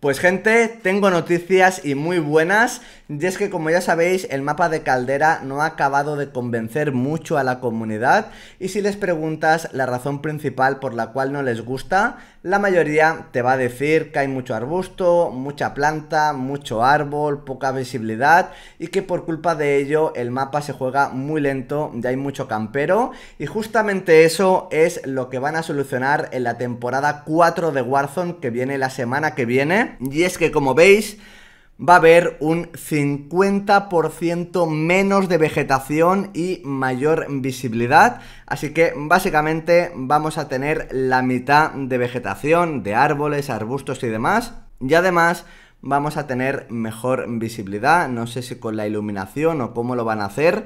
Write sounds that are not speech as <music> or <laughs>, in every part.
Pues gente, tengo noticias y muy buenas, y es que como ya sabéis, el mapa de Caldera no ha acabado de convencer mucho a la comunidad, y si les preguntas la razón principal por la cual no les gusta, la mayoría te va a decir que hay mucho arbusto, mucha planta, mucho árbol, poca visibilidad, y que por culpa de ello el mapa se juega muy lento y hay mucho campero, y justamente eso es lo que van a solucionar en la temporada 4 de Warzone que viene la semana que viene, y es que como veis va a haber un 50% menos de vegetación y mayor visibilidad, así que básicamente vamos a tener la mitad de vegetación, de árboles, arbustos y demás, y además vamos a tener mejor visibilidad, no sé si con la iluminación o cómo lo van a hacer,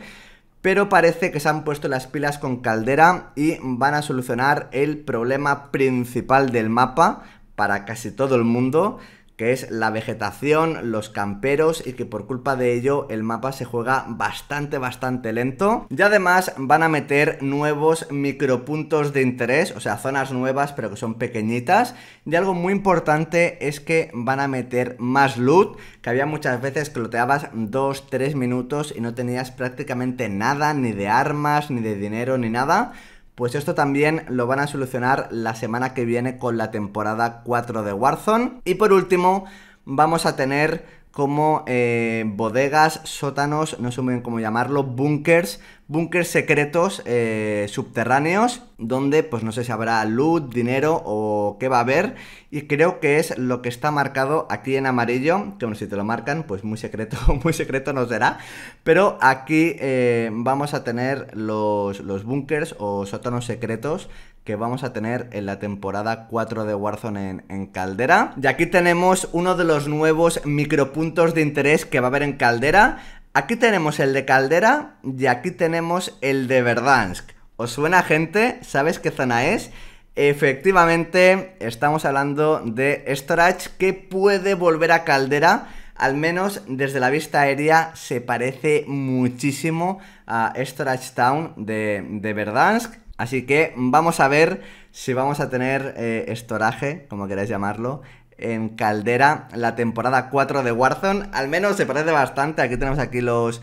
pero parece que se han puesto las pilas con Caldera y van a solucionar el problema principal del mapa, para casi todo el mundo, que es la vegetación, los camperos y que por culpa de ello el mapa se juega bastante, bastante lento. Y además van a meter nuevos micropuntos de interés, o sea, zonas nuevas pero que son pequeñitas. Y algo muy importante es que van a meter más loot, que había muchas veces que teabas 2, 3 minutos y no tenías prácticamente nada, ni de armas, ni de dinero, ni nada. Pues esto también lo van a solucionar la semana que viene con la temporada 4 de Warzone. Y por último, vamos a tener como eh, bodegas, sótanos, no sé muy bien cómo llamarlo, bunkers, bunkers secretos eh, subterráneos, donde pues no sé si habrá luz, dinero o qué va a haber, y creo que es lo que está marcado aquí en amarillo, que bueno, si te lo marcan, pues muy secreto, <laughs> muy secreto nos será, pero aquí eh, vamos a tener los, los bunkers o sótanos secretos que vamos a tener en la temporada 4 de Warzone en, Caldera. Y aquí tenemos uno de los nuevos micropuntos de interés que va a haber en Caldera. Aquí tenemos el de Caldera y aquí tenemos el de Verdansk. ¿Os suena gente? ¿Sabes qué zona es? Efectivamente, estamos hablando de Storage que puede volver a Caldera al menos desde la vista aérea, se parece muchísimo a Storage Town de, Verdansk. Así que vamos a ver si vamos a tener eh, estoraje, como queráis llamarlo, en Caldera la temporada 4 de Warzone. Al menos se parece bastante. Aquí tenemos aquí los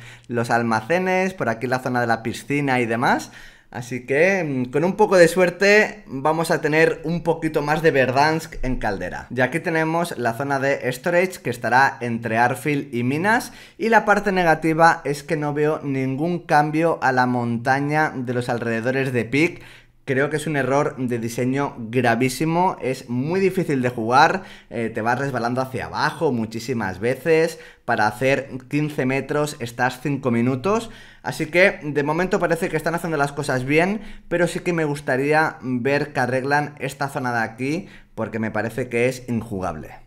almacenes, por aquí la zona de la piscina y demás. Así que mm, con un poco de suerte vamos a tener un poquito más de Verdansk en Caldera. Y aquí tenemos la zona de Storage que estará entre Arfield y Minas. Y la parte negativa es que no veo ningún cambio a la montaña de los alrededores de Peak Creo que es un error de diseño gravísimo, es muy difícil de jugar, eh, te vas resbalando hacia abajo muchísimas veces, para hacer 15 metros estás 5 minutos, así que de momento parece que están haciendo las cosas bien, pero sí que me gustaría ver que arreglan esta zona de aquí porque me parece que es injugable.